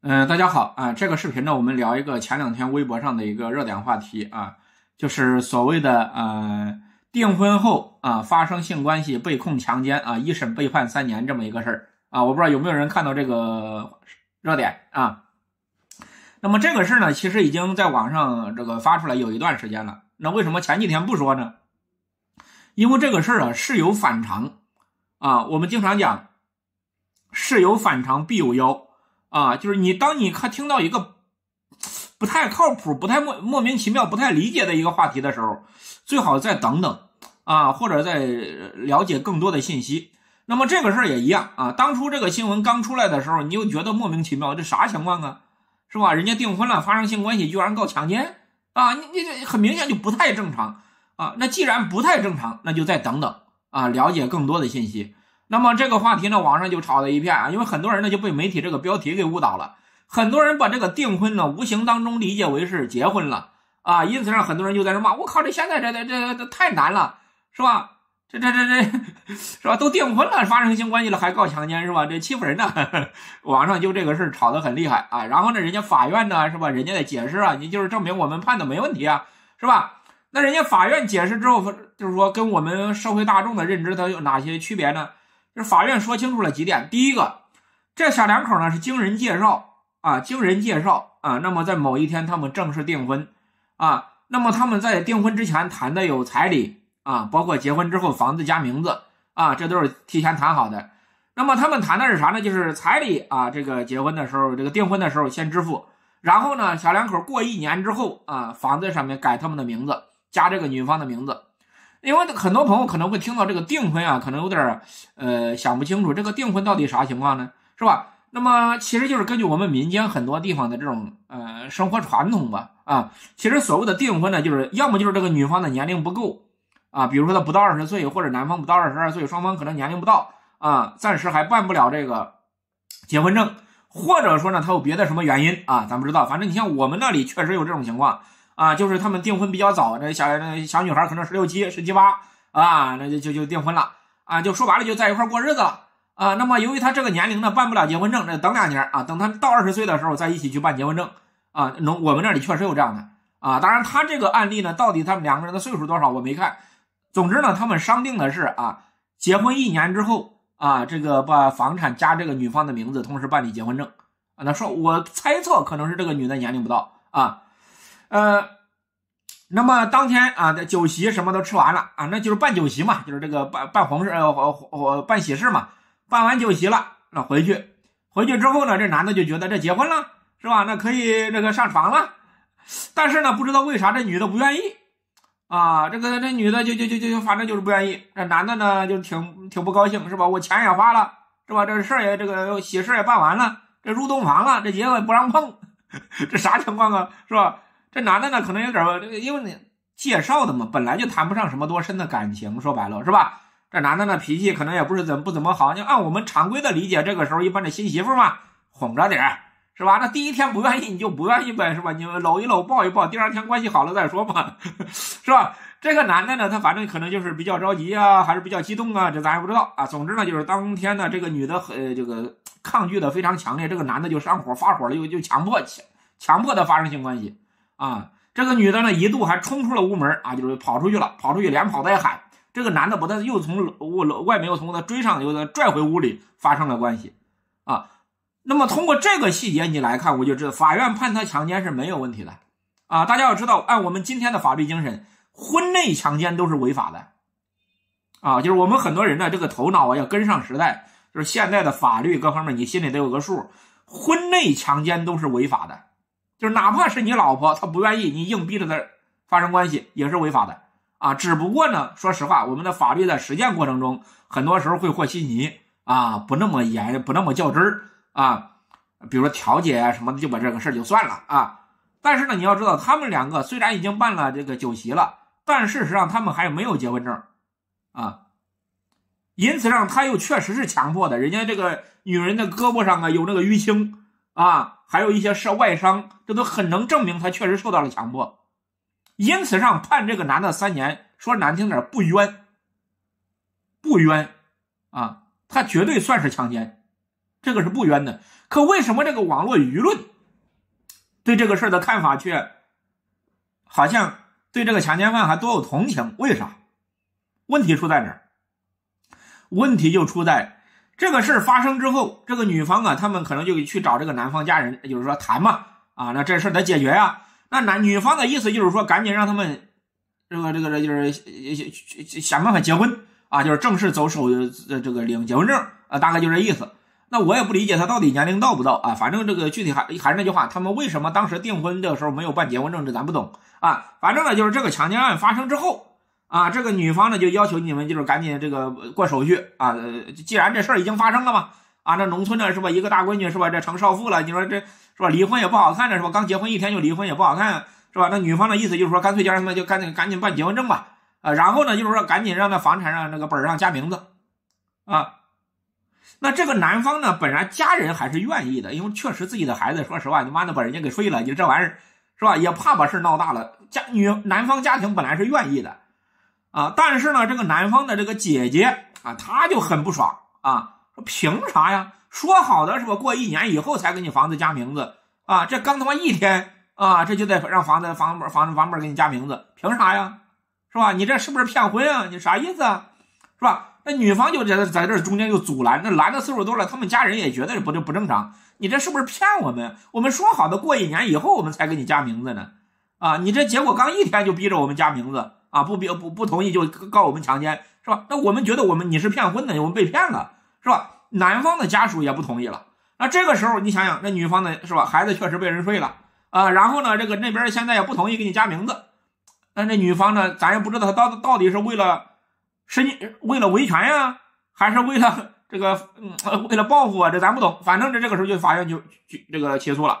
嗯，大家好啊！这个视频呢，我们聊一个前两天微博上的一个热点话题啊，就是所谓的呃订婚后啊发生性关系被控强奸啊，一审被判三年这么一个事儿啊。我不知道有没有人看到这个热点啊。那么这个事儿呢，其实已经在网上这个发出来有一段时间了。那为什么前几天不说呢？因为这个事儿啊，事有反常啊，我们经常讲，事有反常必有妖。啊，就是你，当你看听到一个不太靠谱、不太莫莫名其妙、不太理解的一个话题的时候，最好再等等，啊，或者再了解更多的信息。那么这个事儿也一样啊，当初这个新闻刚出来的时候，你又觉得莫名其妙，这啥情况啊？是吧？人家订婚了，发生性关系，居然告强奸啊！你你这很明显就不太正常啊。那既然不太正常，那就再等等啊，了解更多的信息。那么这个话题呢，网上就吵了一片啊，因为很多人呢就被媒体这个标题给误导了，很多人把这个订婚呢无形当中理解为是结婚了啊，因此让很多人就在那骂我靠，这现在这这这太难了，是吧？这这这这，是吧？都订婚了，发生性关系了还告强奸是吧？这欺负人呢？网上就这个事儿吵得很厉害啊。然后呢，人家法院呢是吧？人家在解释啊，你就是证明我们判的没问题啊，是吧？那人家法院解释之后，就是说跟我们社会大众的认知它有哪些区别呢？这法院说清楚了几点，第一个，这小两口呢是经人介绍啊，经人介绍啊，那么在某一天他们正式订婚啊，那么他们在订婚之前谈的有彩礼啊，包括结婚之后房子加名字啊，这都是提前谈好的。那么他们谈的是啥呢？就是彩礼啊，这个结婚的时候，这个订婚的时候先支付，然后呢，小两口过一年之后啊，房子上面改他们的名字，加这个女方的名字。因为很多朋友可能会听到这个订婚啊，可能有点呃，想不清楚这个订婚到底啥情况呢，是吧？那么其实就是根据我们民间很多地方的这种呃生活传统吧，啊，其实所谓的订婚呢，就是要么就是这个女方的年龄不够啊，比如说她不到二十岁，或者男方不到二十二岁，双方可能年龄不到啊，暂时还办不了这个结婚证，或者说呢，他有别的什么原因啊，咱不知道，反正你像我们那里确实有这种情况。啊，就是他们订婚比较早，那小那小女孩可能十六七、十七八啊，那就就就订婚了啊，就说白了就在一块过日子了啊。那么由于她这个年龄呢办不了结婚证，那等两年啊，等她到二十岁的时候再一起去办结婚证啊。农我们那里确实有这样的啊。当然，他这个案例呢，到底他们两个人的岁数多少我没看。总之呢，他们商定的是啊，结婚一年之后啊，这个把房产加这个女方的名字，同时办理结婚证啊。那说，我猜测可能是这个女的年龄不到啊。呃，那么当天啊，酒席什么都吃完了啊，那就是办酒席嘛，就是这个办办红事呃办喜事嘛，办完酒席了，那回去，回去之后呢，这男的就觉得这结婚了是吧？那可以那个上床了，但是呢，不知道为啥这女的不愿意啊，这个这女的就就就就反正就是不愿意，这男的呢就挺挺不高兴是吧？我钱也花了是吧？这事儿也这个喜事也办完了，这入洞房了，这结婚不让碰，这啥情况啊？是吧？这男的呢，可能有点，因为介绍的嘛，本来就谈不上什么多深的感情，说白了是吧？这男的呢，脾气可能也不是怎不怎么好，就按我们常规的理解，这个时候一般的新媳妇嘛，哄着点儿是吧？那第一天不愿意，你就不愿意呗，是吧？你搂一搂，抱一抱，第二天关系好了再说嘛，是吧？这个男的呢，他反正可能就是比较着急啊，还是比较激动啊，这咱也不知道啊。总之呢，就是当天呢，这个女的呃这个抗拒的非常强烈，这个男的就上火发火了，又就强迫强强迫的发生性关系。啊，这个女的呢一度还冲出了屋门啊，就是跑出去了，跑出去连跑带喊。这个男的把她又从屋楼外面又从她追上，又把她拽回屋里发生了关系。啊，那么通过这个细节你来看，我就知道法院判他强奸是没有问题的。啊，大家要知道，按我们今天的法律精神，婚内强奸都是违法的。啊，就是我们很多人呢这个头脑啊要跟上时代，就是现在的法律各方面你心里得有个数，婚内强奸都是违法的。就是哪怕是你老婆，她不愿意，你硬逼着她发生关系也是违法的啊！只不过呢，说实话，我们的法律在实践过程中，很多时候会和稀泥啊，不那么严，不那么较真啊。比如说调解啊什么的，就把这个事就算了啊。但是呢，你要知道，他们两个虽然已经办了这个酒席了，但事实上他们还没有结婚证啊。因此上，他又确实是强迫的，人家这个女人的胳膊上啊有那个淤青。啊，还有一些涉外伤，这都很能证明他确实受到了强迫，因此上判这个男的三年，说难听点不冤，不冤啊，他绝对算是强奸，这个是不冤的。可为什么这个网络舆论对这个事的看法却好像对这个强奸犯还多有同情？为啥？问题出在哪儿？问题就出在。这个事儿发生之后，这个女方啊，他们可能就去找这个男方家人，就是说谈嘛，啊，那这事儿得解决呀。那男女方的意思就是说，赶紧让他们，这个这个，这就是想办法结婚啊，就是正式走手这个领结婚证啊，大概就这意思。那我也不理解他到底年龄到不到啊，反正这个具体还还是那句话，他们为什么当时订婚的时候没有办结婚证，这咱不懂啊。反正呢，就是这个强奸案发生之后。啊，这个女方呢就要求你们就是赶紧这个过手续啊。既然这事儿已经发生了嘛，啊，那农村呢是吧？一个大闺女是吧？这成少妇了，你说这是吧？离婚也不好看的是吧？刚结婚一天就离婚也不好看是吧？那女方的意思就是说，干脆叫他们就赶紧赶紧办结婚证吧，啊，然后呢就是说赶紧让那房产上那个本上加名字，啊，那这个男方呢本来家人还是愿意的，因为确实自己的孩子，说实话，你妈的把人家给睡了，你这玩意儿是吧？也怕把事闹大了，家女男方家庭本来是愿意的。啊，但是呢，这个男方的这个姐姐啊，她就很不爽啊，说凭啥呀？说好的是吧？过一年以后才给你房子加名字啊，这刚他妈一天啊，这就得让房子房房子房本给你加名字，凭啥呀？是吧？你这是不是骗婚啊？你啥意思啊？是吧？那女方就在在这中间就阻拦，那拦的次数多了，他们家人也觉得不就不正常，你这是不是骗我们？我们说好的过一年以后我们才给你加名字呢，啊，你这结果刚一天就逼着我们加名字。啊，不不不，不同意就告我们强奸，是吧？那我们觉得我们你是骗婚的，我们被骗了，是吧？男方的家属也不同意了，那这个时候你想想，那女方的是吧？孩子确实被人睡了啊，然后呢，这个那边现在也不同意给你加名字，那这女方呢，咱也不知道她到到底是为了是你为了维权呀，还是为了这个嗯为了报复啊？这咱不懂，反正这这个时候就法院就就这个起诉了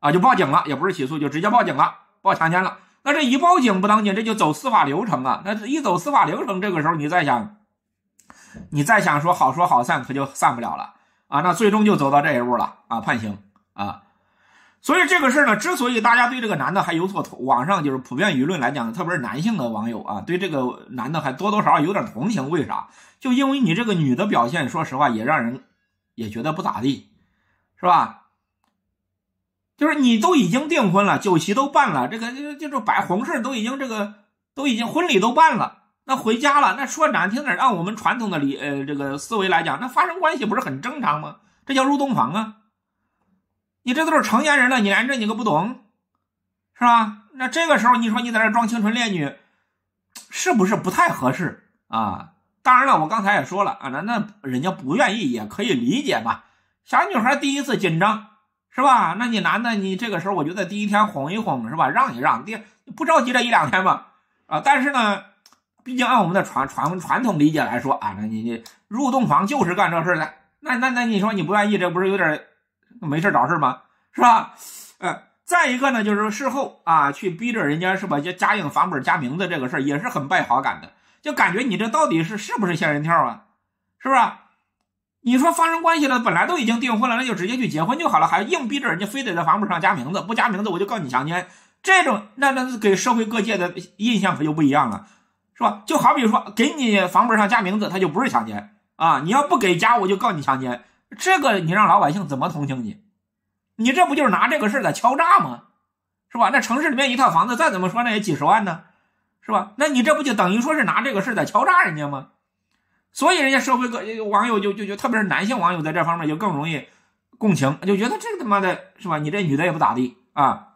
啊，就报警了，也不是起诉，就直接报警了，报强奸了。那这一报警不当紧，这就走司法流程啊。那一走司法流程，这个时候你再想，你再想说好说好散，可就散不了了啊。那最终就走到这一步了啊，判刑啊。所以这个事儿呢，之所以大家对这个男的还有所同，网上就是普遍舆论来讲，特别是男性的网友啊，对这个男的还多多少少有点同情，为啥？就因为你这个女的表现，说实话也让人也觉得不咋地，是吧？就是你都已经订婚了，酒席都办了，这个就就是摆红事都已经这个都已经婚礼都办了，那回家了，那说难听点按我们传统的理呃这个思维来讲，那发生关系不是很正常吗？这叫入洞房啊！你这都是成年人了，你连这你都不懂，是吧？那这个时候你说你在这装清纯烈女，是不是不太合适啊？当然了，我刚才也说了啊，那那人家不愿意也可以理解嘛。小女孩第一次紧张。是吧？那你男的，你这个时候我觉得第一天哄一哄，是吧？让一让，第不着急这一两天嘛，啊！但是呢，毕竟按我们的传传传统理解来说啊，那你你入洞房就是干这事儿的，那那那你说你不愿意，这不是有点没事儿找事儿吗？是吧？嗯，再一个呢，就是事后啊，去逼着人家是吧？加印房本加名字这个事儿也是很败好感的，就感觉你这到底是是不是仙人跳啊？是不是？你说发生关系了，本来都已经订婚了，那就直接去结婚就好了，还硬逼着人家非得在房本上加名字，不加名字我就告你强奸。这种那那给社会各界的印象可就不一样了，是吧？就好比说给你房本上加名字，他就不是强奸啊，你要不给加，我就告你强奸。这个你让老百姓怎么同情你？你这不就是拿这个事儿在敲诈吗？是吧？那城市里面一套房子再怎么说那也几十万呢，是吧？那你这不就等于说是拿这个事儿在敲诈人家吗？所以，人家社会各网友就就就，特别是男性网友在这方面就更容易共情，就觉得这他妈的是吧？你这女的也不咋地啊。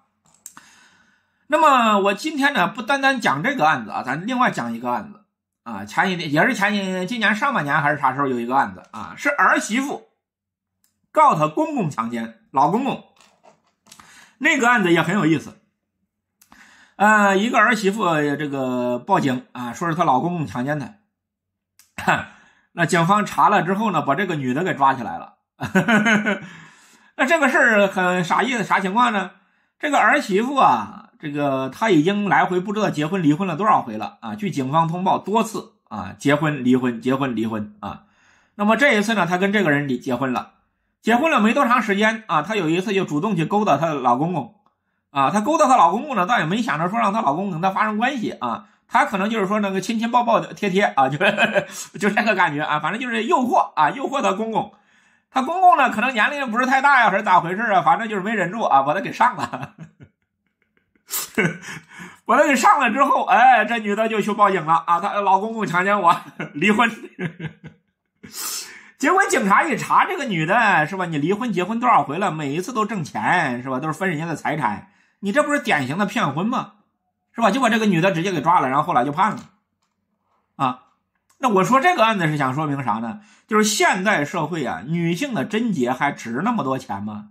那么我今天呢，不单单讲这个案子啊，咱另外讲一个案子啊。前天也是前几今年上半年还是啥时候有一个案子啊，是儿媳妇告她公公强奸老公公，那个案子也很有意思。呃，一个儿媳妇这个报警啊，说是她老公公强奸她。那警方查了之后呢，把这个女的给抓起来了。那这个事儿很啥意思？啥情况呢？这个儿媳妇啊，这个她已经来回不知道结婚离婚了多少回了啊。据警方通报，多次啊，结婚离婚，结婚离婚啊。那么这一次呢，她跟这个人离结婚了，结婚了没多长时间啊，她有一次就主动去勾搭她的老公公啊。她勾搭她老公公呢，倒也没想着说让她老公跟她发生关系啊。他可能就是说那个亲亲抱抱的贴贴啊，就 就这个感觉啊，反正就是诱惑啊，诱惑他公公。他公公呢，可能年龄不是太大呀，是咋回事啊？反正就是没忍住啊，把他给上了。把他给上了之后，哎，这女的就去报警了啊，她老公公强奸我，离婚。结果警察一查，这个女的是吧？你离婚结婚多少回了？每一次都挣钱是吧？都是分人家的财产，你这不是典型的骗婚吗？是吧？就把这个女的直接给抓了，然后后来就判了，啊，那我说这个案子是想说明啥呢？就是现在社会啊，女性的贞洁还值那么多钱吗？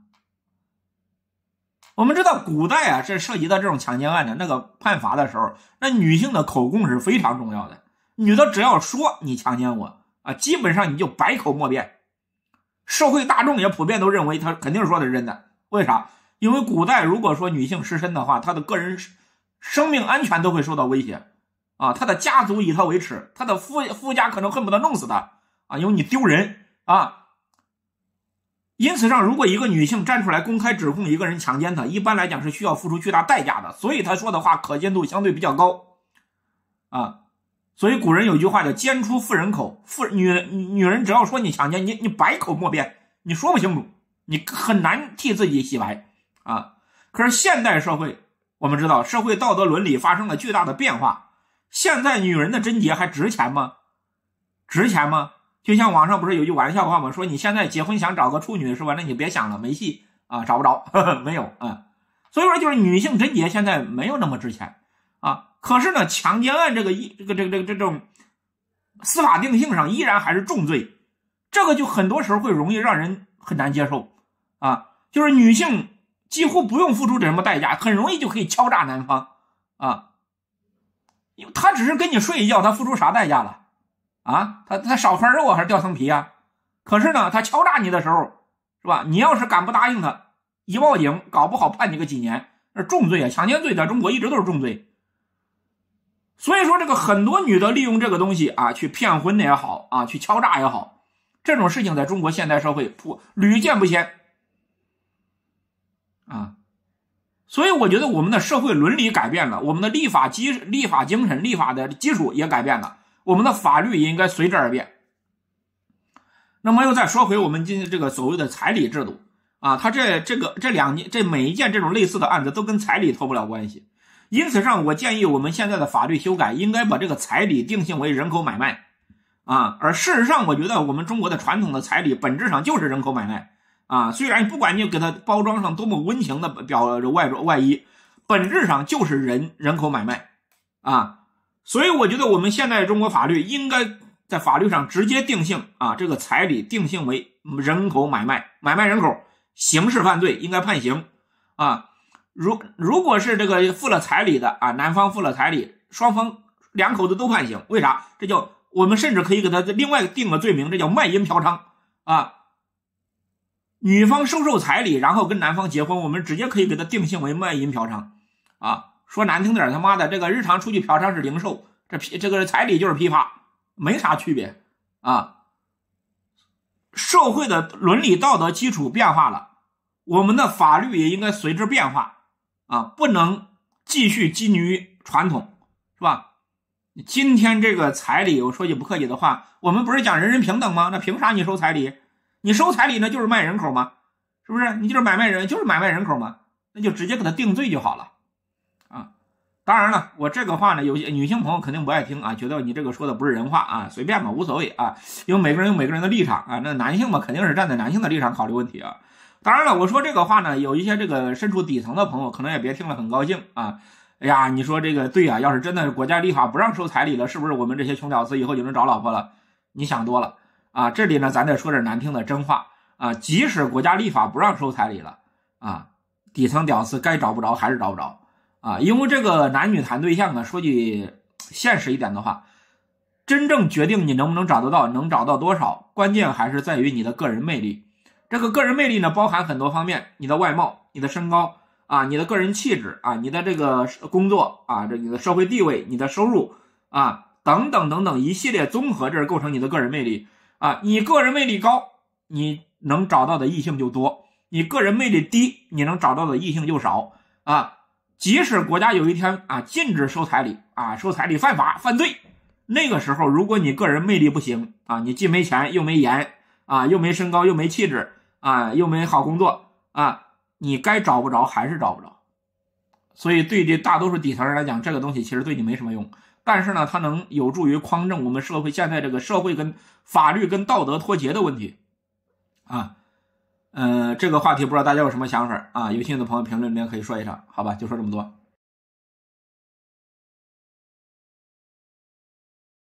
我们知道古代啊，这涉及到这种强奸案的那个判罚的时候，那女性的口供是非常重要的。女的只要说你强奸我啊，基本上你就百口莫辩。社会大众也普遍都认为她肯定说的是真的。为啥？因为古代如果说女性失身的话，她的个人。生命安全都会受到威胁，啊，他的家族以他为耻，他的夫夫家可能恨不得弄死他，啊，因为你丢人啊。因此上，如果一个女性站出来公开指控一个人强奸她，一般来讲是需要付出巨大代价的，所以她说的话可见度相对比较高，啊，所以古人有句话叫“奸出妇人口”，妇女女人只要说你强奸你，你百口莫辩，你说不清楚，你很难替自己洗白啊。可是现代社会。我们知道社会道德伦理发生了巨大的变化，现在女人的贞洁还值钱吗？值钱吗？就像网上不是有句玩笑话吗？说你现在结婚想找个处女是吧？那你别想了，没戏啊，找不着，没有啊。所以说，就是女性贞洁现在没有那么值钱啊。可是呢，强奸案这个一这个这个这个这种司法定性上依然还是重罪，这个就很多时候会容易让人很难接受啊。就是女性。几乎不用付出什么代价，很容易就可以敲诈男方啊。因为他只是跟你睡一觉，他付出啥代价了？啊，他他少块肉啊，还是掉层皮啊？可是呢，他敲诈你的时候，是吧？你要是敢不答应他，一报警，搞不好判你个几年，那重罪啊，强奸罪在中国一直都是重罪。所以说，这个很多女的利用这个东西啊，去骗婚的也好啊，去敲诈也好，这种事情在中国现代社会普屡见不鲜。啊，所以我觉得我们的社会伦理改变了，我们的立法基立法精神、立法的基础也改变了，我们的法律也应该随之而变。那么又再说回我们今天这个所谓的彩礼制度啊，它这这个这两年这每一件这种类似的案子都跟彩礼脱不了关系。因此上，我建议我们现在的法律修改应该把这个彩礼定性为人口买卖啊。而事实上，我觉得我们中国的传统的彩礼本质上就是人口买卖。啊，虽然不管你给他包装上多么温情的表外外衣，本质上就是人人口买卖，啊，所以我觉得我们现在中国法律应该在法律上直接定性啊，这个彩礼定性为人口买卖，买卖人口，刑事犯罪应该判刑啊。如如果是这个付了彩礼的啊，男方付了彩礼，双方两口子都判刑，为啥？这叫我们甚至可以给他另外定个罪名，这叫卖淫嫖娼啊。女方收受彩礼，然后跟男方结婚，我们直接可以给他定性为卖淫嫖娼，啊，说难听点他妈的这个日常出去嫖娼是零售，这批这个彩礼就是批发，没啥区别啊。社会的伦理道德基础变化了，我们的法律也应该随之变化啊，不能继续基于传统，是吧？今天这个彩礼，我说句不客气的话，我们不是讲人人平等吗？那凭啥你收彩礼？你收彩礼呢，就是卖人口吗？是不是？你就是买卖人，就是买卖人口吗？那就直接给他定罪就好了，啊！当然了，我这个话呢，有些女性朋友肯定不爱听啊，觉得你这个说的不是人话啊，随便吧，无所谓啊，因为每个人有每个人的立场啊。那男性嘛，肯定是站在男性的立场考虑问题啊。当然了，我说这个话呢，有一些这个身处底层的朋友可能也别听了，很高兴啊。哎呀，你说这个罪啊，要是真的是国家立法不让收彩礼了，是不是我们这些穷屌丝以后就能找老婆了？你想多了。啊，这里呢，咱得说点难听的真话啊。即使国家立法不让收彩礼了啊，底层屌丝该找不着还是找不着啊。因为这个男女谈对象呢，说句现实一点的话，真正决定你能不能找得到，能找到多少，关键还是在于你的个人魅力。这个个人魅力呢，包含很多方面，你的外貌、你的身高啊、你的个人气质啊、你的这个工作啊、这你的社会地位、你的收入啊等等等等一系列综合，这是构成你的个人魅力。啊，你个人魅力高，你能找到的异性就多；你个人魅力低，你能找到的异性就少。啊，即使国家有一天啊禁止收彩礼，啊收彩礼犯法犯罪，那个时候如果你个人魅力不行，啊你既没钱又没颜，啊又没身高又没气质，啊又没好工作，啊你该找不着还是找不着。所以对这大多数底层人来讲，这个东西其实对你没什么用。但是呢，它能有助于匡正我们社会现在这个社会跟法律跟道德脱节的问题，啊，呃，这个话题不知道大家有什么想法啊？有兴趣的朋友评论里面可以说一声，好吧？就说这么多。